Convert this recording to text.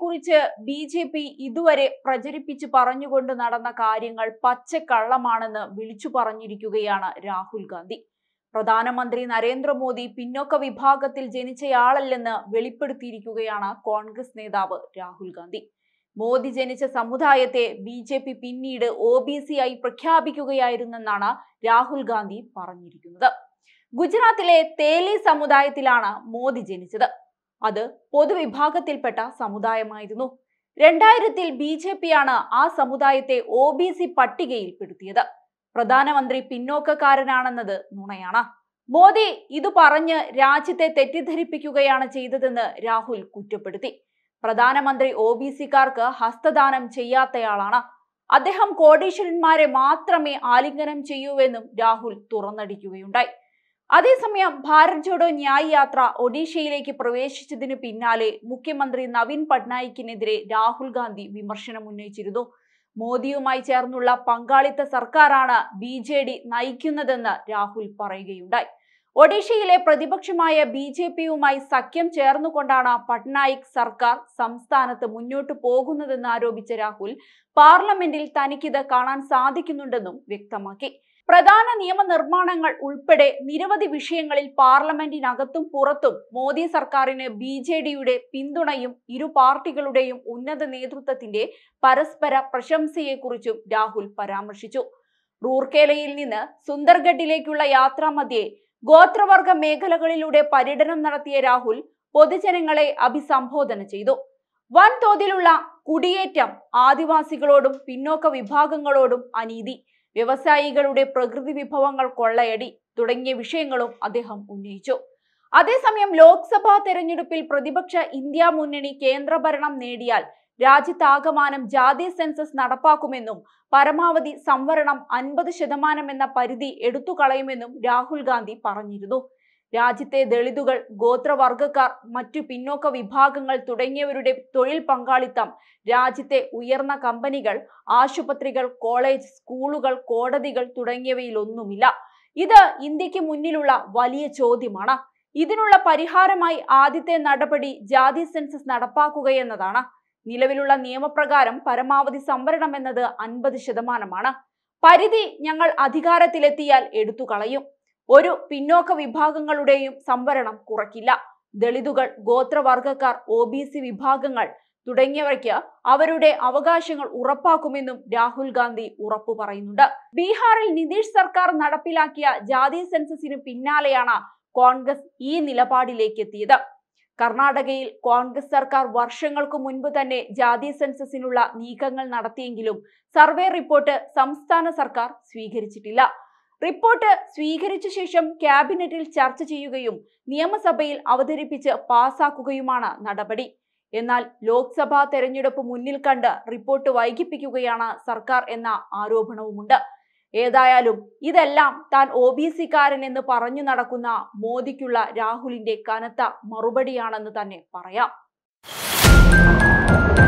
കുറിച്ച് B J P ഇതുവരെ പ്രചരിപ്പിച്ച് പറഞ്ഞുകൊണ്ട് നടന്ന കാര്യങ്ങൾ പച്ചക്കള്ളമാണെന്ന് വിളിച്ചു പറഞ്ഞിരിക്കുകയാണ് രാഹുൽ ഗാന്ധി പ്രധാനമന്ത്രി നരേന്ദ്രമോദി പിന്നോക്ക വിഭാഗത്തിൽ ജനിച്ചയാളല്ലെന്ന് വെളിപ്പെടുത്തിയിരിക്കുകയാണ് കോൺഗ്രസ് നേതാവ് രാഹുൽ ഗാന്ധി മോദി ജനിച്ച സമുദായത്തെ ബി ജെ പി പിന്നീട് ഒ ബി സി ആയി പ്രഖ്യാപിക്കുകയായിരുന്നെന്നാണ് രാഹുൽ ഗാന്ധി പറഞ്ഞിരിക്കുന്നത് ഗുജറാത്തിലെ തേലി സമുദായത്തിലാണ് മോദി ജനിച്ചത് അത് പൊതുവിഭാഗത്തിൽപ്പെട്ട സമുദായമായിരുന്നു രണ്ടായിരത്തിൽ ബി ജെ പിയാണ് ആ സമുദായത്തെ ഒ ബി സി പട്ടികയിൽപ്പെടുത്തിയത് പ്രധാനമന്ത്രി പിന്നോക്കക്കാരനാണെന്നത് നുണയാണ് മോദി ഇത് പറഞ്ഞ് രാജ്യത്തെ തെറ്റിദ്ധരിപ്പിക്കുകയാണ് ചെയ്തതെന്ന് രാഹുൽ കുറ്റപ്പെടുത്തി പ്രധാനമന്ത്രി ഒ ബി സിക്കാർക്ക് ഹസ്തദാനം ചെയ്യാത്തയാളാണ് അദ്ദേഹം കോടീശ്വരന്മാരെ മാത്രമേ ആലിംഗനം ചെയ്യൂവെന്നും രാഹുൽ തുറന്നടിക്കുകയുണ്ടായി അതേസമയം ഭാരത് ജോഡോ ന്യായ് യാത്ര ഒഡീഷയിലേക്ക് പ്രവേശിച്ചതിന് പിന്നാലെ മുഖ്യമന്ത്രി നവീൻ പട്നായിക്കിനെതിരെ രാഹുൽ ഗാന്ധി വിമർശനം ഉന്നയിച്ചിരുന്നു മോദിയുമായി ചേർന്നുള്ള പങ്കാളിത്ത സർക്കാരാണ് ബി ജെ ഡി നയിക്കുന്നതെന്ന് രാഹുൽ പറയുകയുണ്ടായി ഒഡീഷയിലെ പ്രതിപക്ഷമായ ബി ജെ പിയുമായി സഖ്യം ചേർന്നുകൊണ്ടാണ് പട്നായിക് സർക്കാർ സംസ്ഥാനത്ത് മുന്നോട്ടു പോകുന്നതെന്ന് ആരോപിച്ച രാഹുൽ പാർലമെന്റിൽ തനിക്കിത് കാണാൻ സാധിക്കുന്നുണ്ടെന്നും വ്യക്തമാക്കി പ്രധാന നിയമനിർമ്മാണങ്ങൾ ഉൾപ്പെടെ നിരവധി വിഷയങ്ങളിൽ പാർലമെന്റിനകത്തും പുറത്തും മോദി സർക്കാരിന് ബി ജെ ഡിയുടെ പിന്തുണയും ഇരു പാർട്ടികളുടെയും ഉന്നത നേതൃത്വത്തിന്റെ പരസ്പര പ്രശംസയെക്കുറിച്ചും രാഹുൽ പരാമർശിച്ചു റൂർക്കേലയിൽ നിന്ന് സുന്ദർഗഡിലേക്കുള്ള യാത്രാമധ്യേ ഗോത്രവർഗ മേഖലകളിലൂടെ പര്യടനം നടത്തിയ രാഹുൽ പൊതുജനങ്ങളെ അഭിസംബോധന ചെയ്തു വൻതോതിലുള്ള കുടിയേറ്റം ആദിവാസികളോടും പിന്നോക്ക വിഭാഗങ്ങളോടും അനീതി വ്യവസായികളുടെ പ്രകൃതി വിഭവങ്ങൾ കൊള്ളയടി തുടങ്ങിയ വിഷയങ്ങളും അദ്ദേഹം ഉന്നയിച്ചു അതേസമയം ലോക്സഭാ തെരഞ്ഞെടുപ്പിൽ പ്രതിപക്ഷ ഇന്ത്യ മുന്നണി കേന്ദ്രഭരണം നേടിയാൽ രാജ്യത്താകമാനം ജാതി സെൻസസ് നടപ്പാക്കുമെന്നും പരമാവധി സംവരണം അൻപത് ശതമാനം എന്ന പരിധി എടുത്തുകളയുമെന്നും രാഹുൽ ഗാന്ധി പറഞ്ഞിരുന്നു രാജ്യത്തെ ദളിതുകൾ ഗോത്രവർഗക്കാർ മറ്റു പിന്നോക്ക വിഭാഗങ്ങൾ തുടങ്ങിയവരുടെ തൊഴിൽ പങ്കാളിത്തം രാജ്യത്തെ ഉയർന്ന കമ്പനികൾ ആശുപത്രികൾ കോളേജ് സ്കൂളുകൾ കോടതികൾ തുടങ്ങിയവയിലൊന്നുമില്ല ഇത് ഇന്ത്യക്ക് മുന്നിലുള്ള വലിയ ചോദ്യമാണ് ഇതിനുള്ള പരിഹാരമായി ആദ്യത്തെ നടപടി ജാതി സെൻസസ് നടപ്പാക്കുക എന്നതാണ് നിലവിലുള്ള നിയമപ്രകാരം പരമാവധി സംവരണം എന്നത് അൻപത് ശതമാനമാണ് പരിധി ഞങ്ങൾ അധികാരത്തിലെത്തിയാൽ എടുത്തു കളയും ഒരു പിന്നോക്ക വിഭാഗങ്ങളുടെയും സംവരണം കുറയ്ക്കില്ല ദളിതുകൾ ഗോത്രവർഗക്കാർ ഒ ബി സി വിഭാഗങ്ങൾ തുടങ്ങിയവയ്ക്ക് അവരുടെ അവകാശങ്ങൾ ഉറപ്പാക്കുമെന്നും രാഹുൽ ഗാന്ധി ഉറപ്പു പറയുന്നുണ്ട് ബീഹാറിൽ നിതീഷ് സർക്കാർ നടപ്പിലാക്കിയ ജാതി സെൻസസിന് പിന്നാലെയാണ് കോൺഗ്രസ് ഈ നിലപാടിലേക്ക് എത്തിയത് കർണാടകയിൽ കോൺഗ്രസ് സർക്കാർ വർഷങ്ങൾക്ക് മുൻപ് തന്നെ ജാതി സെൻസസിനുള്ള നീക്കങ്ങൾ നടത്തിയെങ്കിലും സർവേ റിപ്പോർട്ട് സംസ്ഥാന സർക്കാർ സ്വീകരിച്ചിട്ടില്ല റിപ്പോർട്ട് സ്വീകരിച്ച ശേഷം ക്യാബിനറ്റിൽ ചർച്ച ചെയ്യുകയും നിയമസഭയിൽ അവതരിപ്പിച്ച് പാസാക്കുകയുമാണ് നടപടി എന്നാൽ ലോക്സഭാ തെരഞ്ഞെടുപ്പ് മുന്നിൽ കണ്ട് റിപ്പോർട്ട് വൈകിപ്പിക്കുകയാണ് സർക്കാർ എന്ന ആരോപണവുമുണ്ട് ഏതായാലും ഇതെല്ലാം താൻ ഒ ബി സിക്കാരൻ എന്ന് പറഞ്ഞു നടക്കുന്ന മോദിക്കുള്ള രാഹുലിന്റെ കനത്ത മറുപടിയാണെന്ന് തന്നെ പറയാം